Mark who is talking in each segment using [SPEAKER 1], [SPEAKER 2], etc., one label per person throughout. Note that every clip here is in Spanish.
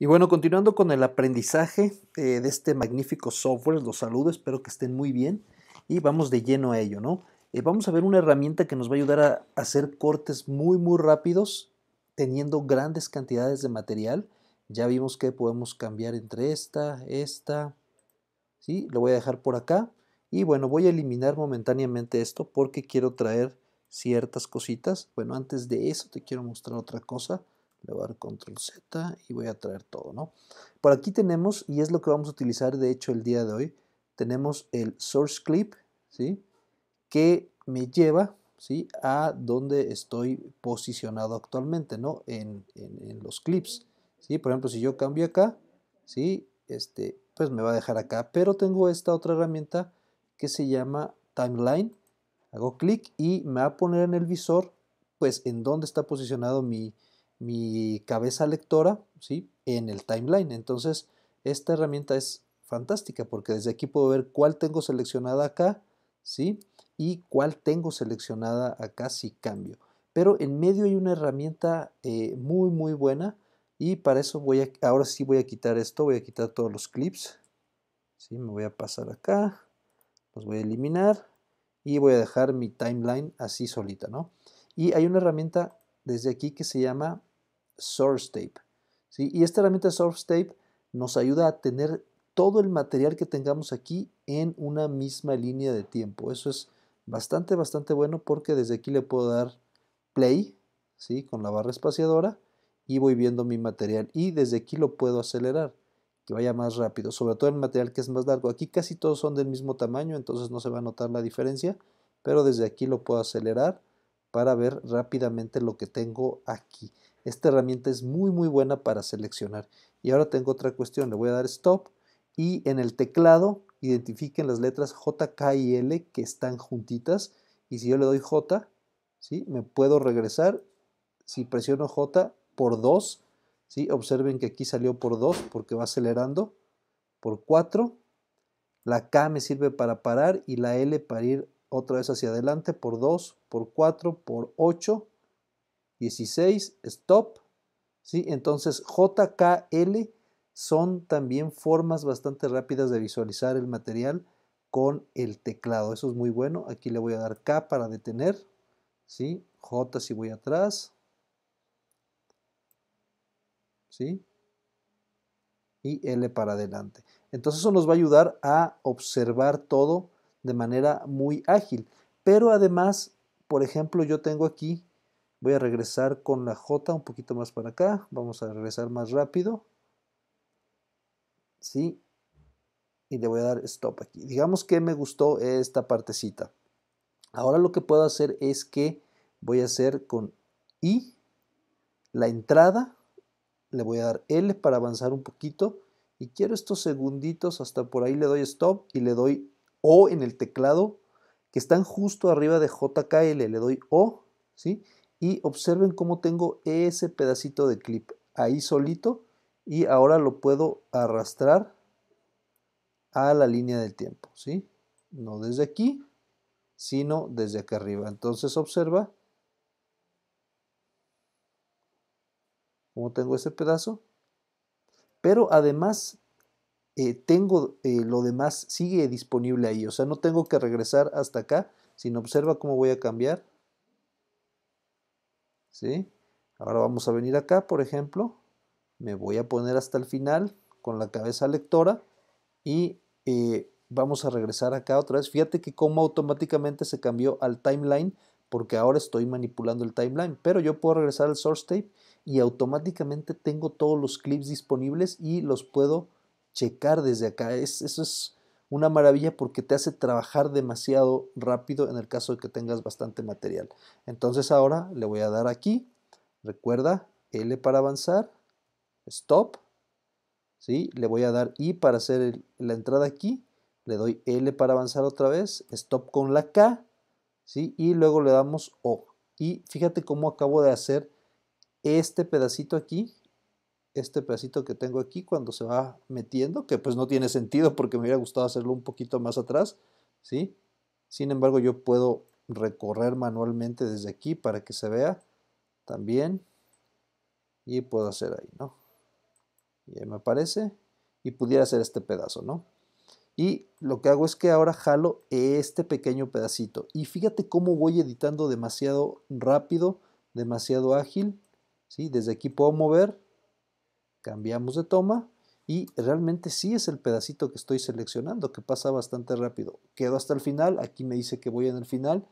[SPEAKER 1] Y bueno, continuando con el aprendizaje eh, de este magnífico software, los saludo, espero que estén muy bien y vamos de lleno a ello, ¿no? Eh, vamos a ver una herramienta que nos va a ayudar a hacer cortes muy, muy rápidos teniendo grandes cantidades de material. Ya vimos que podemos cambiar entre esta, esta, ¿sí? Lo voy a dejar por acá. Y bueno, voy a eliminar momentáneamente esto porque quiero traer ciertas cositas. Bueno, antes de eso te quiero mostrar otra cosa. Le voy a dar control Z y voy a traer todo, ¿no? Por aquí tenemos, y es lo que vamos a utilizar de hecho el día de hoy, tenemos el source clip, ¿sí? Que me lleva, ¿sí? A donde estoy posicionado actualmente, ¿no? En, los clips, ¿sí? Por ejemplo, si yo cambio acá, ¿sí? Este, pues me va a dejar acá, pero tengo esta otra herramienta que se llama Timeline. Hago clic y me va a poner en el visor, pues, en dónde está posicionado mi, mi cabeza lectora ¿sí? en el timeline. Entonces, esta herramienta es fantástica porque desde aquí puedo ver cuál tengo seleccionada acá ¿sí? y cuál tengo seleccionada acá si cambio. Pero en medio hay una herramienta eh, muy, muy buena y para eso voy a, ahora sí voy a quitar esto, voy a quitar todos los clips. ¿sí? Me voy a pasar acá, los voy a eliminar y voy a dejar mi timeline así solita. ¿no? Y hay una herramienta desde aquí que se llama Source Tape. ¿sí? Y esta herramienta Source Tape nos ayuda a tener todo el material que tengamos aquí en una misma línea de tiempo. Eso es bastante, bastante bueno porque desde aquí le puedo dar play ¿sí? con la barra espaciadora y voy viendo mi material y desde aquí lo puedo acelerar que vaya más rápido, sobre todo el material que es más largo. Aquí casi todos son del mismo tamaño, entonces no se va a notar la diferencia, pero desde aquí lo puedo acelerar para ver rápidamente lo que tengo aquí. Esta herramienta es muy muy buena para seleccionar. Y ahora tengo otra cuestión, le voy a dar stop y en el teclado identifiquen las letras J, K y L que están juntitas y si yo le doy J, ¿sí? me puedo regresar. Si presiono J por 2, ¿sí? observen que aquí salió por 2 porque va acelerando, por 4, la K me sirve para parar y la L para ir otra vez hacia adelante por 2, por 4, por 8, 16, stop. ¿sí? Entonces JKL son también formas bastante rápidas de visualizar el material con el teclado. Eso es muy bueno. Aquí le voy a dar K para detener. ¿sí? J si voy atrás. ¿sí? Y L para adelante. Entonces eso nos va a ayudar a observar todo de manera muy ágil. Pero además, por ejemplo, yo tengo aquí voy a regresar con la J un poquito más para acá, vamos a regresar más rápido, ¿sí? Y le voy a dar stop aquí. Digamos que me gustó esta partecita. Ahora lo que puedo hacer es que voy a hacer con I la entrada, le voy a dar L para avanzar un poquito y quiero estos segunditos, hasta por ahí le doy stop y le doy O en el teclado que están justo arriba de JKL, le doy O, ¿sí? y observen cómo tengo ese pedacito de clip ahí solito y ahora lo puedo arrastrar a la línea del tiempo, ¿sí? No desde aquí, sino desde acá arriba. Entonces observa cómo tengo ese pedazo, pero además eh, tengo eh, lo demás, sigue disponible ahí, o sea, no tengo que regresar hasta acá, sino observa cómo voy a cambiar ¿sí? Ahora vamos a venir acá, por ejemplo, me voy a poner hasta el final con la cabeza lectora y eh, vamos a regresar acá otra vez. Fíjate que como automáticamente se cambió al timeline porque ahora estoy manipulando el timeline, pero yo puedo regresar al source tape y automáticamente tengo todos los clips disponibles y los puedo checar desde acá. eso es una maravilla porque te hace trabajar demasiado rápido en el caso de que tengas bastante material. Entonces ahora le voy a dar aquí, recuerda, L para avanzar, stop, ¿sí? le voy a dar I para hacer la entrada aquí, le doy L para avanzar otra vez, stop con la K, ¿sí? y luego le damos O. Y fíjate cómo acabo de hacer este pedacito aquí, este pedacito que tengo aquí cuando se va metiendo, que pues no tiene sentido porque me hubiera gustado hacerlo un poquito más atrás, ¿sí? Sin embargo, yo puedo recorrer manualmente desde aquí para que se vea también y puedo hacer ahí, ¿no? Y ahí me aparece y pudiera hacer este pedazo, ¿no? Y lo que hago es que ahora jalo este pequeño pedacito. Y fíjate cómo voy editando demasiado rápido, demasiado ágil. ¿sí? Desde aquí puedo mover cambiamos de toma y realmente sí es el pedacito que estoy seleccionando, que pasa bastante rápido. Quedo hasta el final, aquí me dice que voy en el final,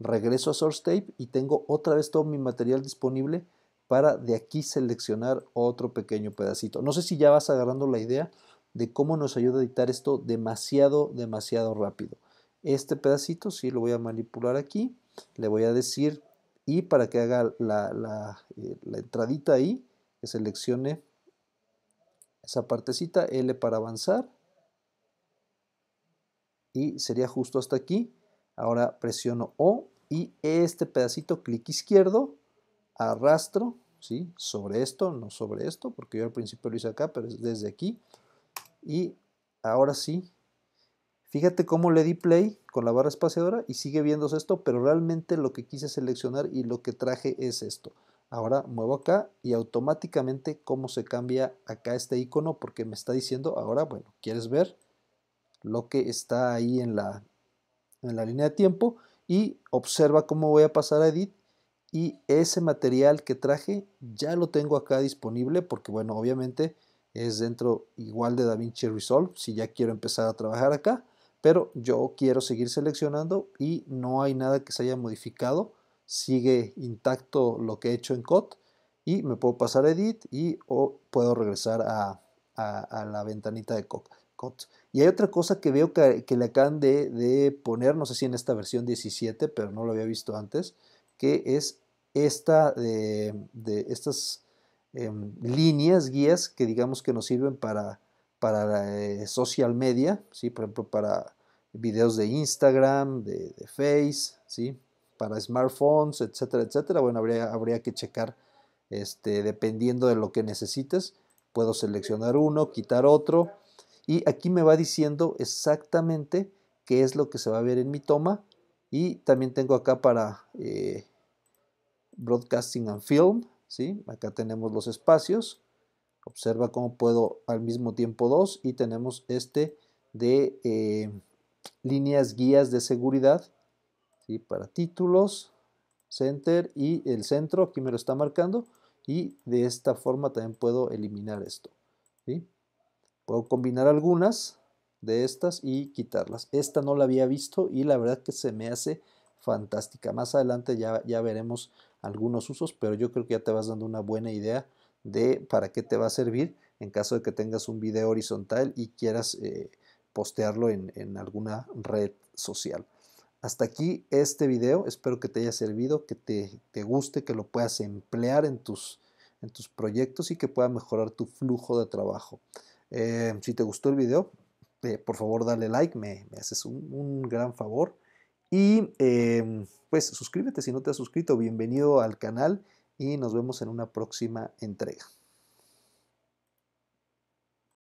[SPEAKER 1] regreso a Source Tape y tengo otra vez todo mi material disponible para de aquí seleccionar otro pequeño pedacito. No sé si ya vas agarrando la idea de cómo nos ayuda a editar esto demasiado, demasiado rápido. Este pedacito sí lo voy a manipular aquí, le voy a decir y para que haga la, eh, entradita ahí, que seleccione esa partecita, L para avanzar. Y sería justo hasta aquí. Ahora presiono O y este pedacito, clic izquierdo, arrastro, ¿sí? Sobre esto, no sobre esto, porque yo al principio lo hice acá, pero es desde aquí. Y ahora sí, fíjate cómo le di play con la barra espaciadora y sigue viéndose esto, pero realmente lo que quise seleccionar y lo que traje es esto. Ahora muevo acá y automáticamente cómo se cambia acá este icono porque me está diciendo ahora, bueno, quieres ver lo que está ahí en la, línea de tiempo y observa cómo voy a pasar a edit y ese material que traje ya lo tengo acá disponible porque bueno, obviamente es dentro igual de DaVinci Resolve si ya quiero empezar a trabajar acá, pero yo quiero seguir seleccionando y no hay nada que se haya modificado sigue intacto lo que he hecho en COT y me puedo pasar a Edit y o puedo regresar a, a, la ventanita de COT. Y hay otra cosa que veo que, le acaban de, de, poner, no sé si en esta versión 17, pero no lo había visto antes, que es esta de, estas em, líneas, guías que digamos que nos sirven para, para eh, social media, ¿sí? por ejemplo, para videos de Instagram, de, de Face, ¿sí? para smartphones, etcétera, etcétera. Bueno, habría, que checar este, dependiendo de lo que necesites. Puedo seleccionar uno, quitar otro y aquí me va diciendo exactamente qué es lo que se va a ver en mi toma y también tengo acá para eh, Broadcasting and Film, ¿sí? acá tenemos los espacios, observa cómo puedo al mismo tiempo dos y tenemos este de eh, líneas guías de seguridad para títulos, center y el centro, aquí me lo está marcando, y de esta forma también puedo eliminar esto. Puedo combinar algunas de estas y quitarlas. Esta no la había visto y la verdad que se me hace fantástica. Más adelante ya, ya veremos algunos usos, pero yo creo que ya te vas dando una buena idea de para qué te va a servir en caso de que tengas un video horizontal y quieras eh, postearlo en, en alguna red social. Hasta aquí este video, espero que te haya servido, que te, guste, que lo puedas emplear en tus, en tus proyectos y que pueda mejorar tu flujo de trabajo. Eh, si te gustó el video, eh, por favor dale like, me, me haces un, gran favor. Y em, pues suscríbete si no te has suscrito, bienvenido al canal y nos vemos en una próxima entrega.